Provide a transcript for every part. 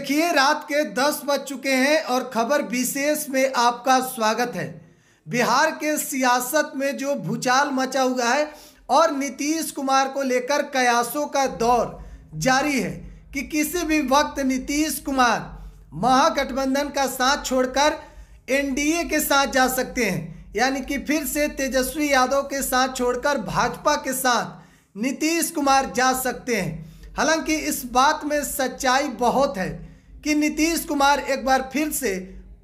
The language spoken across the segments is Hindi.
देखिए रात के दस बज चुके हैं और खबर विशेष में आपका स्वागत है बिहार के सियासत में जो भूचाल मचा हुआ है और नीतीश कुमार को लेकर कयासों का दौर जारी है कि किसी भी वक्त नीतीश कुमार महागठबंधन का साथ छोड़कर एनडीए के साथ जा सकते हैं यानी कि फिर से तेजस्वी यादव के साथ छोड़कर भाजपा के साथ नीतीश कुमार जा सकते हैं हालांकि इस बात में सच्चाई बहुत है कि नीतीश कुमार एक बार फिर से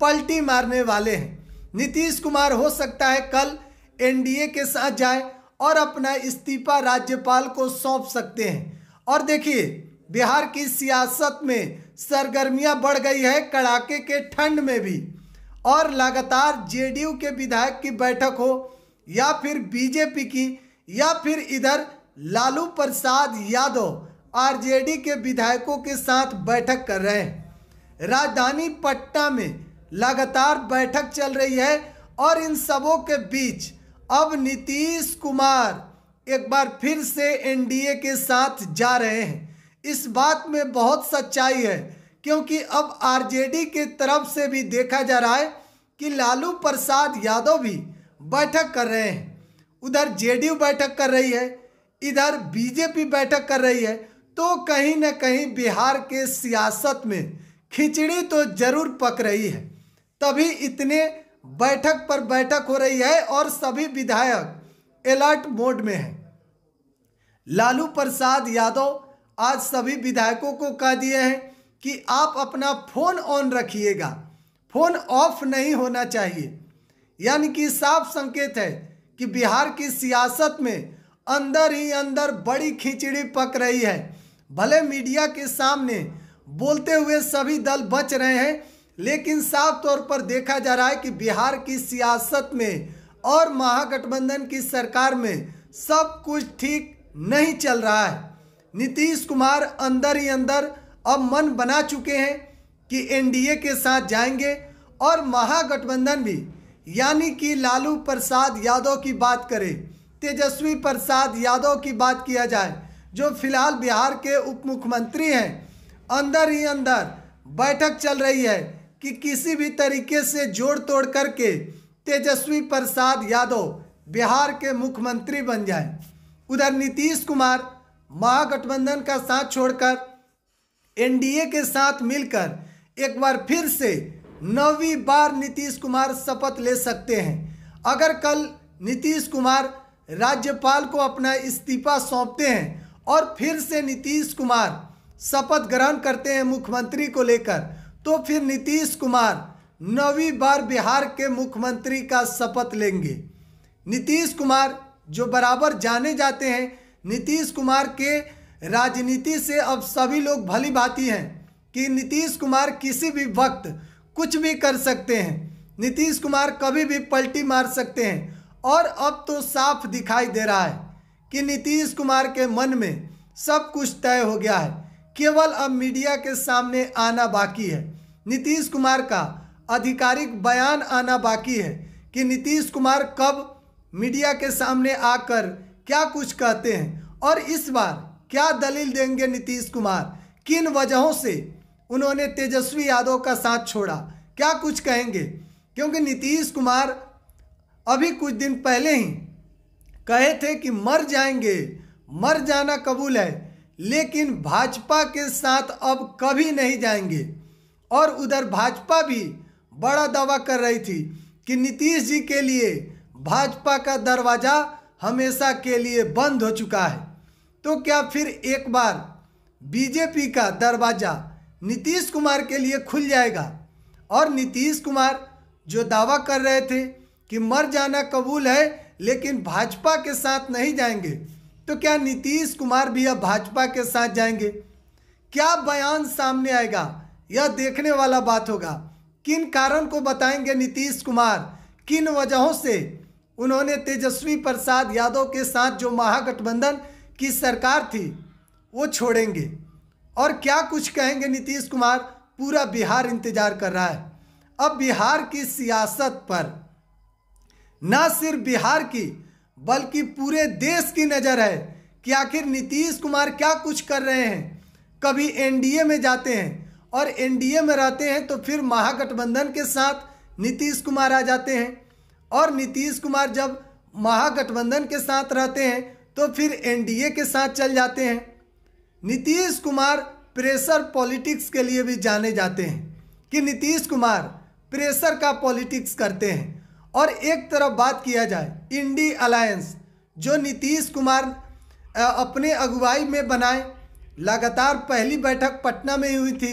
पलटी मारने वाले हैं नीतीश कुमार हो सकता है कल एनडीए के साथ जाए और अपना इस्तीफा राज्यपाल को सौंप सकते हैं और देखिए बिहार की सियासत में सरगर्मियां बढ़ गई है कड़ाके के ठंड में भी और लगातार जेडीयू के विधायक की बैठक हो या फिर बीजेपी की या फिर इधर लालू प्रसाद यादव आरजेडी के विधायकों के साथ बैठक कर रहे हैं राजधानी पटना में लगातार बैठक चल रही है और इन सबों के बीच अब नीतीश कुमार एक बार फिर से एनडीए के साथ जा रहे हैं इस बात में बहुत सच्चाई है क्योंकि अब आरजेडी के तरफ से भी देखा जा रहा है कि लालू प्रसाद यादव भी बैठक कर रहे हैं उधर जेडीयू बैठक कर रही है इधर बीजेपी बैठक कर रही है तो कहीं ना कहीं बिहार के सियासत में खिचड़ी तो जरूर पक रही है तभी इतने बैठक पर बैठक हो रही है और सभी विधायक अलर्ट मोड में हैं लालू प्रसाद यादव आज सभी विधायकों को कह दिए हैं कि आप अपना फ़ोन ऑन रखिएगा फ़ोन ऑफ नहीं होना चाहिए यानी कि साफ संकेत है कि बिहार की सियासत में अंदर ही अंदर बड़ी खिचड़ी पक रही है भले मीडिया के सामने बोलते हुए सभी दल बच रहे हैं लेकिन साफ तौर पर देखा जा रहा है कि बिहार की सियासत में और महागठबंधन की सरकार में सब कुछ ठीक नहीं चल रहा है नीतीश कुमार अंदर ही अंदर अब मन बना चुके हैं कि एनडीए के साथ जाएंगे और महागठबंधन भी यानी कि लालू प्रसाद यादव की बात करें तेजस्वी प्रसाद यादव की बात किया जाए जो फिलहाल बिहार के उप मुख्यमंत्री हैं अंदर ही अंदर बैठक चल रही है कि किसी भी तरीके से जोड़ तोड़ करके तेजस्वी प्रसाद यादव बिहार के मुख्यमंत्री बन जाए उधर नीतीश कुमार महागठबंधन का साथ छोड़कर एनडीए के साथ मिलकर एक बार फिर से नौवीं बार नीतीश कुमार शपथ ले सकते हैं अगर कल नीतीश कुमार राज्यपाल को अपना इस्तीफा सौंपते हैं और फिर से नीतीश कुमार शपथ ग्रहण करते हैं मुख्यमंत्री को लेकर तो फिर नीतीश कुमार नौवीं बार बिहार के मुख्यमंत्री का शपथ लेंगे नीतीश कुमार जो बराबर जाने जाते हैं नीतीश कुमार के राजनीति से अब सभी लोग भली भांति हैं कि नीतीश कुमार किसी भी वक्त कुछ भी कर सकते हैं नीतीश कुमार कभी भी पलटी मार सकते हैं और अब तो साफ दिखाई दे रहा है कि नीतीश कुमार के मन में सब कुछ तय हो गया है केवल अब मीडिया के सामने आना बाकी है नीतीश कुमार का आधिकारिक बयान आना बाकी है कि नीतीश कुमार कब मीडिया के सामने आकर क्या कुछ कहते हैं और इस बार क्या दलील देंगे नीतीश कुमार किन वजहों से उन्होंने तेजस्वी यादव का साथ छोड़ा क्या कुछ कहेंगे क्योंकि नीतीश कुमार अभी कुछ दिन पहले ही कहे थे कि मर जाएंगे मर जाना कबूल है लेकिन भाजपा के साथ अब कभी नहीं जाएंगे और उधर भाजपा भी बड़ा दावा कर रही थी कि नीतीश जी के लिए भाजपा का दरवाज़ा हमेशा के लिए बंद हो चुका है तो क्या फिर एक बार बीजेपी का दरवाज़ा नीतीश कुमार के लिए खुल जाएगा और नीतीश कुमार जो दावा कर रहे थे कि मर जाना कबूल है लेकिन भाजपा के साथ नहीं जाएंगे तो क्या नीतीश कुमार भी अब भाजपा के साथ जाएंगे क्या बयान सामने आएगा यह देखने वाला बात होगा किन कारण को बताएंगे नीतीश कुमार किन वजहों से उन्होंने तेजस्वी प्रसाद यादव के साथ जो महागठबंधन की सरकार थी वो छोड़ेंगे और क्या कुछ कहेंगे नीतीश कुमार पूरा बिहार इंतजार कर रहा है अब बिहार की सियासत पर ना सिर्फ बिहार की बल्कि पूरे देश की नज़र है कि आखिर नीतीश कुमार क्या कुछ कर रहे हैं कभी एनडीए में जाते हैं और एनडीए में रहते हैं तो फिर महागठबंधन के साथ नीतीश कुमार आ जाते हैं और नीतीश कुमार जब महागठबंधन के साथ रहते हैं तो फिर एनडीए के साथ चल जाते हैं नीतीश कुमार प्रेशर पॉलिटिक्स के लिए भी जाने जाते हैं कि नीतीश कुमार प्रेशर का पॉलिटिक्स करते हैं और एक तरफ बात किया जाए इंडी अलायंस जो नीतीश कुमार अपने अगुवाई में बनाए लगातार पहली बैठक पटना में हुई थी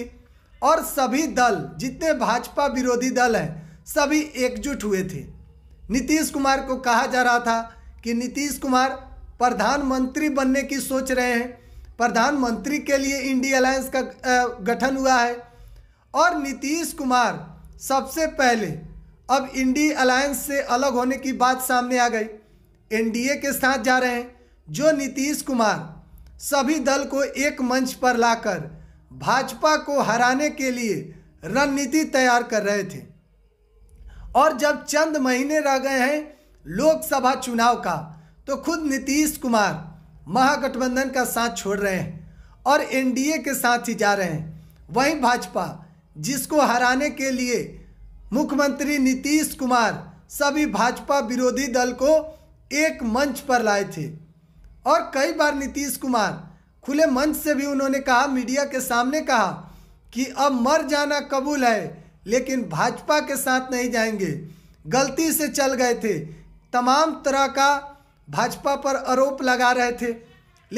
और सभी दल जितने भाजपा विरोधी दल हैं सभी एकजुट हुए थे नीतीश कुमार को कहा जा रहा था कि नीतीश कुमार प्रधानमंत्री बनने की सोच रहे हैं प्रधानमंत्री के लिए इंडिया अलायंस का गठन हुआ है और नीतीश कुमार सबसे पहले अब इंडी अलायंस से अलग होने की बात सामने आ गई एनडीए के साथ जा रहे हैं जो नीतीश कुमार सभी दल को एक मंच पर लाकर भाजपा को हराने के लिए रणनीति तैयार कर रहे थे और जब चंद महीने रह गए हैं लोकसभा चुनाव का तो खुद नीतीश कुमार महागठबंधन का साथ छोड़ रहे हैं और एनडीए के साथ ही जा रहे हैं वहीं भाजपा जिसको हराने के लिए मुख्यमंत्री नीतीश कुमार सभी भाजपा विरोधी दल को एक मंच पर लाए थे और कई बार नीतीश कुमार खुले मंच से भी उन्होंने कहा मीडिया के सामने कहा कि अब मर जाना कबूल है लेकिन भाजपा के साथ नहीं जाएंगे गलती से चल गए थे तमाम तरह का भाजपा पर आरोप लगा रहे थे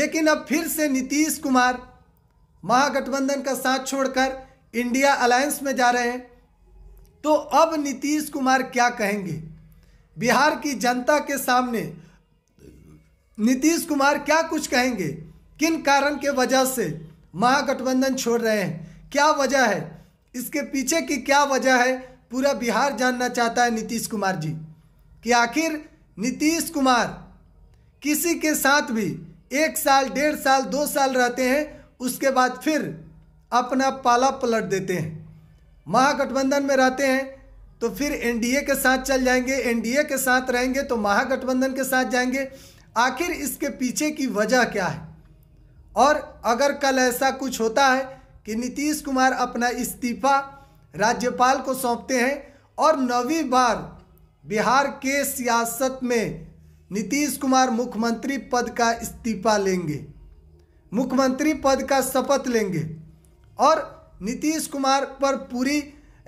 लेकिन अब फिर से नीतीश कुमार महागठबंधन का साथ छोड़कर इंडिया अलायंस में जा रहे हैं तो अब नीतीश कुमार क्या कहेंगे बिहार की जनता के सामने नीतीश कुमार क्या कुछ कहेंगे किन कारण के वजह से महागठबंधन छोड़ रहे हैं क्या वजह है इसके पीछे की क्या वजह है पूरा बिहार जानना चाहता है नीतीश कुमार जी कि आखिर नीतीश कुमार किसी के साथ भी एक साल डेढ़ साल दो साल रहते हैं उसके बाद फिर अपना पाला पलट देते हैं महागठबंधन में रहते हैं तो फिर एनडीए के साथ चल जाएंगे एनडीए के साथ रहेंगे तो महागठबंधन के साथ जाएंगे आखिर इसके पीछे की वजह क्या है और अगर कल ऐसा कुछ होता है कि नीतीश कुमार अपना इस्तीफा राज्यपाल को सौंपते हैं और नवी बार बिहार के सियासत में नीतीश कुमार मुख्यमंत्री पद का इस्तीफा लेंगे मुख्यमंत्री पद का शपथ लेंगे और नीतीश कुमार पर पूरी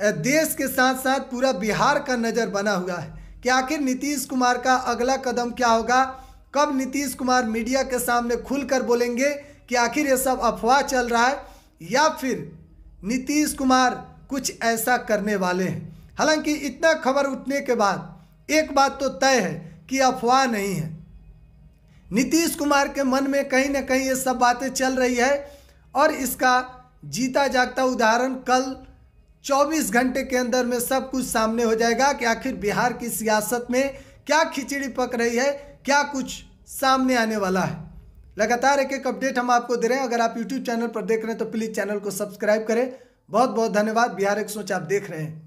देश के साथ साथ पूरा बिहार का नज़र बना हुआ है कि आखिर नीतीश कुमार का अगला कदम क्या होगा कब नीतीश कुमार मीडिया के सामने खुलकर बोलेंगे कि आखिर ये सब अफवाह चल रहा है या फिर नीतीश कुमार कुछ ऐसा करने वाले हैं हालांकि इतना खबर उठने के बाद एक बात तो तय है कि अफवाह नहीं है नीतीश कुमार के मन में कहीं ना कहीं ये सब बातें चल रही है और इसका जीता जागता उदाहरण कल 24 घंटे के अंदर में सब कुछ सामने हो जाएगा कि आखिर बिहार की सियासत में क्या खिचड़ी पक रही है क्या कुछ सामने आने वाला है लगातार एक एक अपडेट हम आपको दे रहे हैं अगर आप यूट्यूब चैनल पर देख रहे हैं तो प्लीज़ चैनल को सब्सक्राइब करें बहुत बहुत धन्यवाद बिहार एक सोच आप देख रहे हैं